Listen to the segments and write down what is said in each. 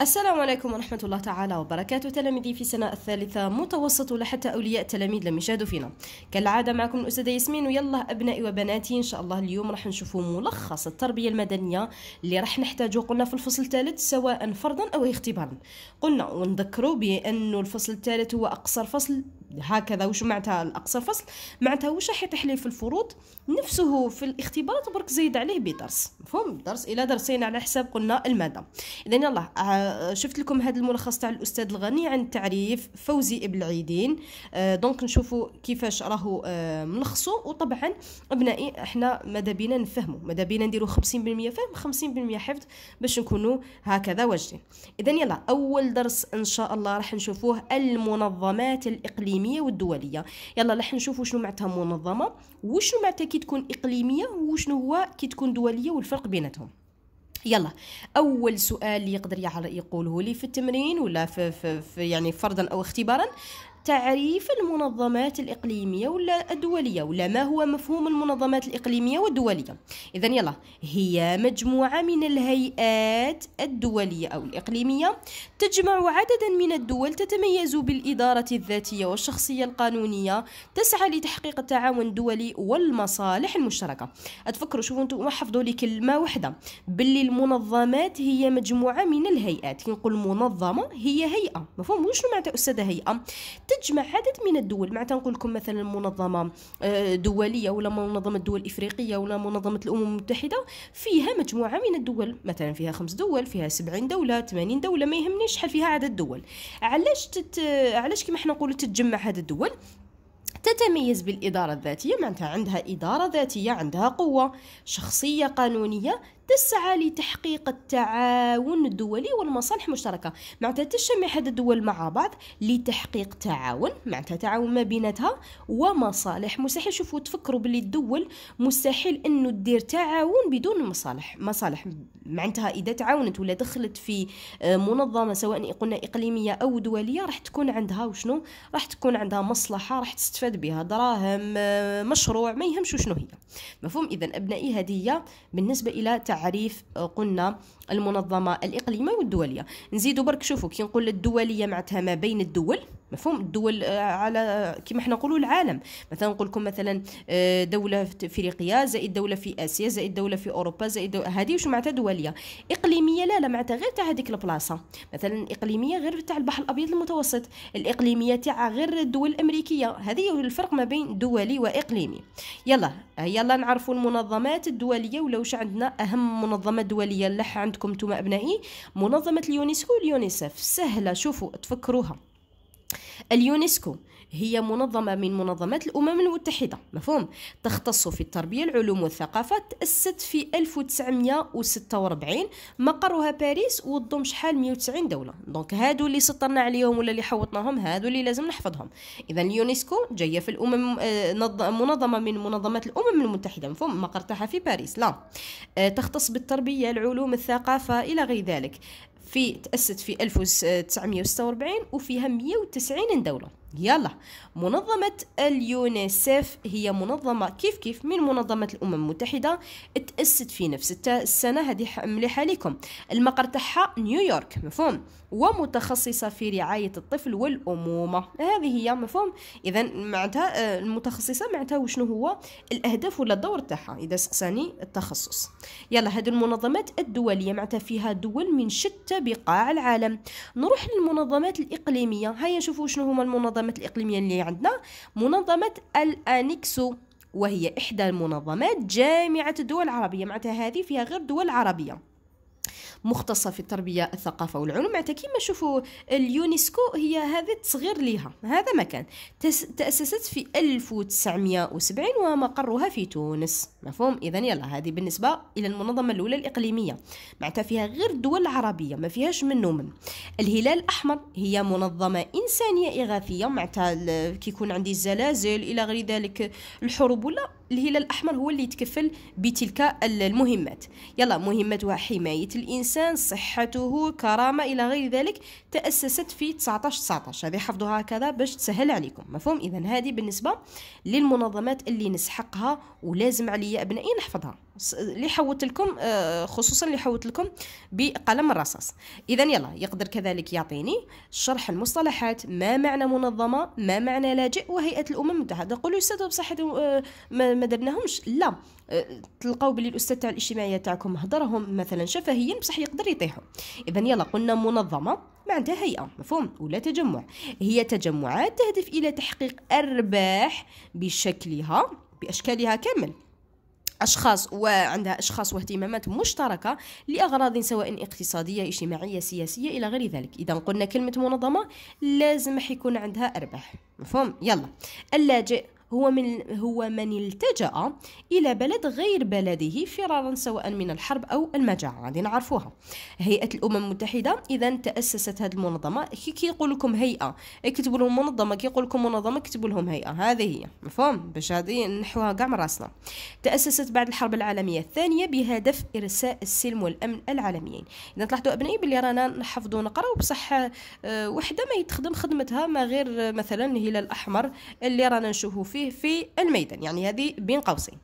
السلام عليكم ورحمة الله تعالى وبركاته تلاميذي في السنة الثالثة متوسط لحتى أولياء التلاميذ لم يشاهدوا فينا كالعادة معكم الأستاذة ياسمين ويلا أبنائي وبناتي إن شاء الله اليوم راح نشوفوا ملخص التربية المدنية اللي راح نحتاجه قلنا في الفصل الثالث سواء فرضا أو اختبارا قلنا ونذكروا بأن الفصل الثالث هو أقصر فصل هكذا وش معناتها الأقصر فصل معناتها وش راح يطيح في الفروض نفسه في الاختبارات برك زيد عليه بدرس مفهوم درس إلى درسين على حساب قلنا المادة إذا يلا آه، شفت لكم هذا الملخص تاع الاستاذ الغني عن التعريف فوزي ابن العيدين آه دونك نشوفوا كيفاش راهو آه ملخصو وطبعا ابنائي احنا ماذا بينا نفهموا ماذا بينا نديروا 50% فهم 50% حفظ باش نكونوا هكذا واجدين اذا يلا اول درس ان شاء الله راح نشوفوه المنظمات الاقليميه والدوليه يلا راح نشوفوا شنو معناتها منظمه وشنو معناتها كي تكون اقليميه وشنو هو كي تكون دوليه والفرق بيناتهم يلا اول سؤال اللي يقدر يقوله لي في التمرين ولا في, في, في يعني فرضا او اختبارا تعريف المنظمات الإقليمية ولا الدولية ولا ما هو مفهوم المنظمات الإقليمية والدولية إذا يلا هي مجموعة من الهيئات الدولية أو الإقليمية تجمع عددا من الدول تتميز بالإدارة الذاتية والشخصية القانونية تسعى لتحقيق التعاون الدولي والمصالح المشتركة أتفكروا شوفوا أنتم حفظوا لي كلمة واحدة باللي المنظمات هي مجموعة من الهيئات كي نقول منظمة هي هيئة مفهوم وشنو معناتها أستاذة هيئة تجمع عدد من الدول مع تنقول لكم مثلا منظمه آه، دوليه ولا منظمه الدول الافريقيه ولا منظمه الامم المتحده فيها مجموعه من الدول مثلا فيها خمس دول فيها 70 دوله 80 دوله ما يهمنيش شحال فيها عدد الدول علاش تت... علاش كما حنا نقولوا تتجمع هذه الدول تتميز بالإدارة الذاتية معناتها عندها إدارة ذاتية عندها قوة شخصية قانونية تسعى لتحقيق التعاون الدولي والمصالح المشتركة معناتها تجتمع هذه الدول مع بعض لتحقيق تعاون معناتها تعاون ما بيناتها ومصالح مستحيل شوفوا تفكروا باللي الدول مستحيل انه تدير تعاون بدون مصالح مصالح معناتها اذا تعاونت ولا دخلت في آه، منظمة سواء قلنا اقليمية او دولية راح تكون عندها وشنو راح تكون عندها مصلحة راح تستفاد بها دراهم آه، مشروع ما يهمش شنو هي مفهوم اذا ابنائي هذه بالنسبة الى تعاون تعريف آه، قلنا المنظمه الاقليميه والدوليه نزيدوا برك شوفوا كي نقول الدوليه معناتها ما بين الدول مفهوم الدول آه، على كما حنا نقولوا العالم مثلا نقول لكم مثلا آه، دوله في افريقيا زائد دوله في اسيا زائد دوله في اوروبا زائد دو... هذه واش معناتها دوليه اقليميه لا لا معناتها غير تاع هذيك البلاصه مثلا اقليميه غير تاع البحر الابيض المتوسط الاقليميه تاع غير الدول الامريكيه هذه الفرق ما بين دولي واقليمي يلا يلا نعرفوا المنظمات الدوليه ولا واش عندنا اهم منظمه دوليه لح عندكم نتوما ابنائي منظمه اليونسكو واليونيسف سهله شوفوا تفكروها اليونسكو هي منظمة من منظمات الأمم المتحدة مفهوم تختص في التربية العلوم والثقافة تأسست في 1946 مقرها باريس وضم شحال 190 دولة دونك هادو اللي سطرنا عليهم ولا اللي حوطناهم هادو اللي لازم نحفظهم إذا اليونسكو جاية في الأمم آه، منظمة من منظمات الأمم المتحدة مفهوم مقرتها في باريس لا آه، تختص بالتربية العلوم الثقافة إلى غير ذلك في تأسست في 1946 وفيها 190 دولة يلا منظمة اليونيسف هي منظمة كيف كيف من منظمة الأمم المتحدة تأسست في نفس السنة هذه مليحة لكم المقر تاعها نيويورك مفهوم ومتخصصة في رعاية الطفل والأمومة هذه هي مفهوم إذا معناتها آه، المتخصصة معناتها وشنو هو الأهداف ولا الدور تاعها إذا سقساني التخصص يلا هذه المنظمات الدولية معناتها فيها دول من شتى بقاع العالم نروح للمنظمات الإقليمية هيا شوفوا شنو هما المنظمات المنظمات الإقليمية اللي عندنا منظمة الأنيكسو وهي إحدى المنظمات جامعة الدول العربية معناتها هذه فيها غير دول عربية مختصة في التربية الثقافة والعلوم معناتها يعني كيما شوفوا اليونسكو هي هذا تصغير ليها هذا مكان تأسست في 1970 ومقرها في تونس مفهوم إذا يلا هذه بالنسبة إلى المنظمة الأولى الإقليمية معناتها فيها غير الدول العربية ما فيهاش من ومن الهلال الأحمر هي منظمة إنسانية إغاثية معناتها كي يكون عندي الزلازل إلى غير ذلك الحروب ولا الهلال الأحمر هو اللي يتكفل بتلك المهمات يلا مهمتها حماية الإنسان صحته كرامة إلى غير ذلك تأسست في 19 19 هذه حفظوها هكذا باش تسهل عليكم مفهوم إذا هذه بالنسبة للمنظمات اللي نسحقها ولازم عليا أبنائي نحفظها اللي حوت لكم آه، خصوصا اللي حوت لكم بقلم الرصاص اذا يلا يقدر كذلك يعطيني شرح المصطلحات ما معنى منظمه ما معنى لاجئ وهيئه الامم المتحده قولوا استاذ بصح آه، ما درناهمش لا آه، تلقاو بلي الاستاذ تاع الاجتماعيه تاعكم هضرهم مثلا شفهيا بصح يقدر يطيحوا اذا يلا قلنا منظمه معناتها هيئه مفهوم ولا تجمع هي تجمعات تهدف الى تحقيق ارباح بشكلها باشكالها كامل أشخاص وعندها أشخاص واهتمامات مشتركة لأغراض سواء اقتصادية اجتماعية سياسية إلى غير ذلك إذا قلنا كلمة منظمة لازم يكون عندها أرباح مفهوم يلا اللاجئ هو من هو من التجأ إلى بلد غير بلده فرارا سواء من الحرب أو المجاعة غادي نعرفوها هيئة الأمم المتحدة إذا تأسست هذه المنظمة كي كيقول لكم هيئة كتبوا لهم منظمة كيقول لكم منظمة كتبوا لهم هيئة هذه هي مفهوم باش هذه نحوها كاع من راسنا تأسست بعد الحرب العالمية الثانية بهدف إرساء السلم والأمن العالميين إذا تلاحظوا أبنائي بلي رانا نحفظوا نقراو بصح آه، وحدة ما يتخدم خدمتها ما غير آه، مثلا الهلال الأحمر اللي رانا نشوفوا فيه في الميدان يعني هذه بين قوسين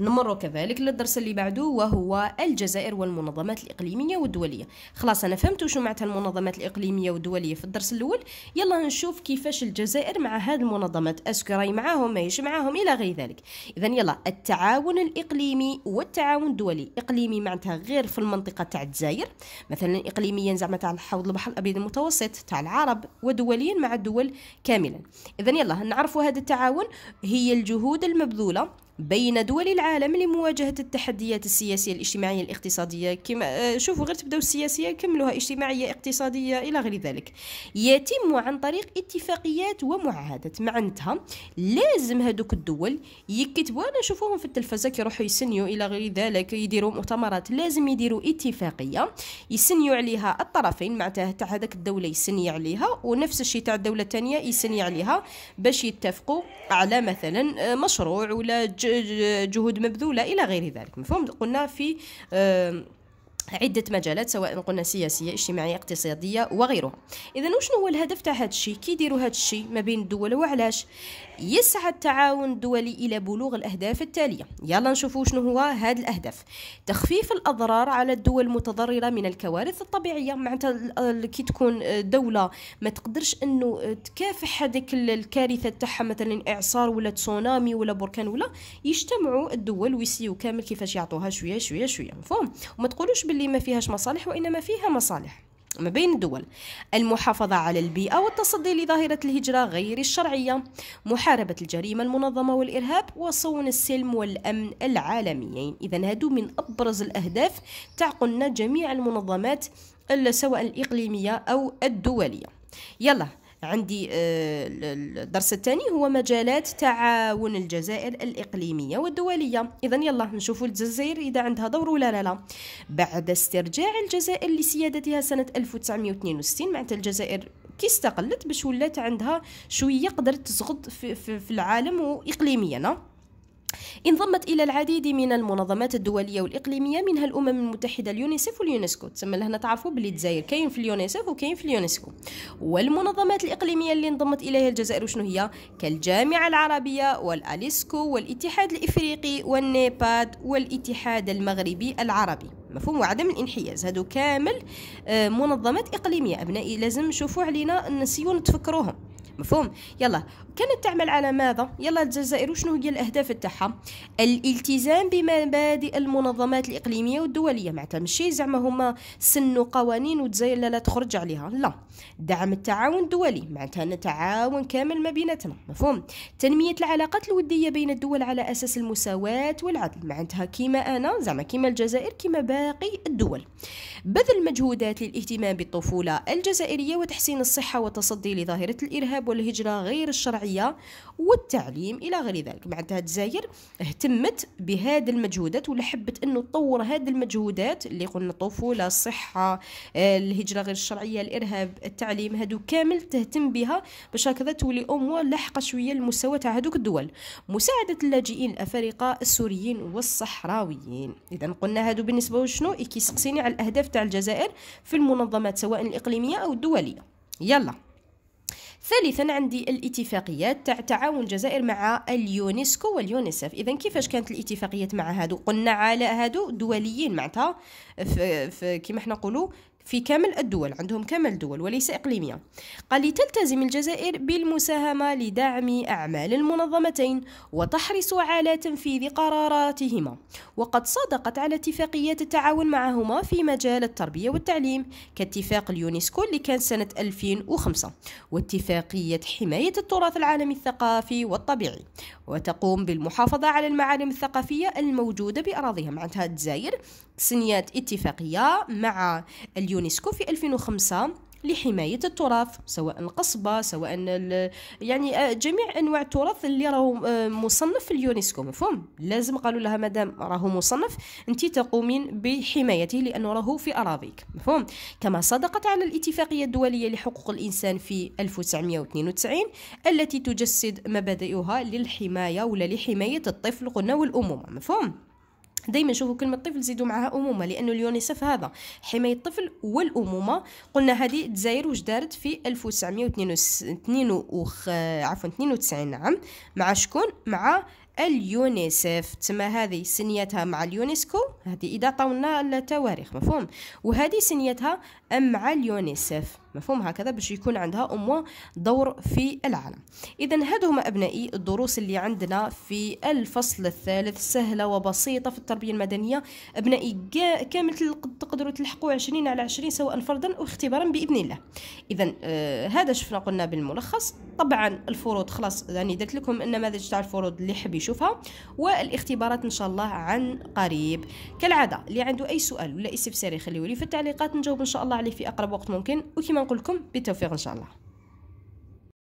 نمر كذلك للدرس اللي بعده وهو الجزائر والمنظمات الإقليمية والدولية خلاص أنا فهمت شو معناتها المنظمات الإقليمية والدولية في الدرس الأول يلا نشوف كيفاش الجزائر مع هذه المنظمات أسكو راي معاهم ماهيش معاهم إلى غير ذلك إذا يلا التعاون الإقليمي والتعاون الدولي إقليمي معناتها غير في المنطقة تاع الجزائر مثلا إقليميا زعما تاع الحوض البحر الأبيض المتوسط تاع العرب ودوليا مع الدول كاملا إذا يلا نعرفوا هذا التعاون هي الجهود المبذولة بين دول العالم لمواجهة التحديات السياسية الاجتماعية الاقتصادية كما آه، شوفوا غير تبداو السياسية كملوها اجتماعية اقتصادية إلى غير ذلك يتم عن طريق اتفاقيات ومعاهدات معنتها لازم هذوك الدول يكتبوا أنا نشوفوهم في التلفزة كيروحوا يسنيوا إلى غير ذلك يديروا مؤتمرات لازم يديروا اتفاقية يسنيوا عليها الطرفين معناتها تاع هذاك الدولة يسني عليها ونفس الشيء تاع الدولة الثانية يسني عليها باش يتفقوا على مثلا آه، مشروع ولا جهود مبذوله الى غير ذلك مفهوم قلنا في عدة مجالات سواء قلنا سياسية اجتماعية اقتصادية وغيرها إذا وشنو هو الهدف تاع هذا الشيء كي يديروا هذا الشيء ما بين الدول وعلاش يسعى التعاون الدولي إلى بلوغ الأهداف التالية يلا نشوفوا شنو هو هذا الأهداف تخفيف الأضرار على الدول المتضررة من الكوارث الطبيعية معناتها كي تكون دولة ما تقدرش أنه تكافح هذيك الكارثة تاعها مثلا إعصار ولا تسونامي ولا بركان ولا يجتمعوا الدول ويسيو كامل كيفاش يعطوها شوية شوية شوية مفهوم وما تقولوش بال اللي ما فيهاش مصالح وإنما فيها مصالح ما بين الدول المحافظة على البيئة والتصدي لظاهرة الهجرة غير الشرعية محاربة الجريمة المنظمة والإرهاب وصون السلم والأمن العالميين إذا هادو من أبرز الأهداف تعقلنا جميع المنظمات سواء الإقليمية أو الدولية يلا عندي آه، الدرس الثاني هو مجالات تعاون الجزائر الإقليمية والدولية إذا يلا نشوفوا الجزائر إذا عندها دور ولا لا لا بعد استرجاع الجزائر لسيادتها سنة 1962 معناتها الجزائر كي استقلت باش ولات عندها شويه قدرت تزغد في, في, في العالم واقليميا انضمت إلى العديد من المنظمات الدولية والإقليمية منها الأمم المتحدة اليونيسف واليونسكو تسمى لهنا تعرفوا باللي الجزائر كاين في اليونيسف وكاين في اليونسكو والمنظمات الإقليمية اللي انضمت إليها الجزائر شنو هي كالجامعة العربية والأليسكو والاتحاد الإفريقي والنيباد والاتحاد المغربي العربي مفهوم وعدم الانحياز هادو كامل آه، منظمات إقليمية أبنائي لازم نشوفوا علينا نسيو نتفكروهم مفهوم يلا كانت تعمل على ماذا يلا الجزائر شنو هي الاهداف تاعها الالتزام بمبادئ المنظمات الاقليميه والدوليه معناتها ماشي زعما هما سنوا قوانين وتزايل لا تخرج عليها لا دعم التعاون الدولي معناتها نتعاون كامل ما بيناتنا مفهوم تنميه العلاقات الوديه بين الدول على اساس المساواه والعدل معناتها كيما انا زعما كيما الجزائر كيما باقي الدول بذل مجهودات للاهتمام بالطفوله الجزائريه وتحسين الصحه وتصدي لظاهره الارهاب والهجرة غير الشرعية والتعليم إلى غير ذلك معناتها الجزائر اهتمت بهذه المجهودات ولا حبت أنه تطور هذه المجهودات اللي قلنا الطفولة الصحة آه، الهجرة غير الشرعية الإرهاب التعليم هادو كامل تهتم بها باش هكذا تولي أموا لاحقة شوية المستوى تاع هذوك الدول مساعدة اللاجئين الأفارقة السوريين والصحراويين إذا قلنا هادو بالنسبة شنو كيسقسيني على الأهداف تاع الجزائر في المنظمات سواء الإقليمية أو الدولية يلا ثالثا عندي الاتفاقيات تاع تعاون الجزائر مع اليونسكو واليونيسف اذا كيفاش كانت الاتفاقيات مع هادو قلنا على هادو دوليين معناتها كيما حنا نقولوا في كامل الدول عندهم كامل الدول وليس إقليميا قال لي تلتزم الجزائر بالمساهمة لدعم أعمال المنظمتين وتحرص على تنفيذ قراراتهما وقد صادقت على اتفاقيات التعاون معهما في مجال التربية والتعليم كاتفاق اليونسكو اللي كان سنة 2005 واتفاقية حماية التراث العالمي الثقافي والطبيعي وتقوم بالمحافظة على المعالم الثقافية الموجودة بأراضيها معناتها الجزائر سنيات اتفاقية مع اليونسكو اليونسكو في 2005 لحماية التراث سواء القصبة سواء يعني آه، جميع أنواع التراث اللي راهو آه، مصنف في اليونسكو مفهوم لازم قالوا لها مدام راهو مصنف أنت تقومين بحمايته لأنه راهو في أراضيك مفهوم كما صدقت على الاتفاقية الدولية لحقوق الإنسان في 1992 التي تجسد مبادئها للحماية ولا لحماية الطفل قلنا والأمومة مفهوم دائما شوفوا كلمه طفل زيدوا معها امومه لانه اليونيسف هذا حمايه الطفل والامومه قلنا هذه الجزائر واش دارت في 1992 وخ... عفوا 92 نعم مع شكون مع اليونيسف تما هذه سنيتها مع اليونسكو هذه اذا طولنا التواريخ مفهوم وهذه سنيتها مع اليونيسف مفهوم هكذا باش يكون عندها أمو دور في العالم إذا هادو هما أبنائي الدروس اللي عندنا في الفصل الثالث سهلة وبسيطة في التربية المدنية أبنائي كامل تقدروا تلحقوا 20 على 20 سواء فردا أو اختبارا بإذن الله إذا آه هذا شفنا قلنا بالملخص طبعا الفروض خلاص يعني درت لكم النماذج تاع الفروض اللي يحب يشوفها والاختبارات ان شاء الله عن قريب كالعاده اللي عنده اي سؤال ولا استفسار يخليه لي في التعليقات نجاوب ان شاء الله عليه في اقرب وقت ممكن وكما نلتقي لكم بالتوفيق ان شاء الله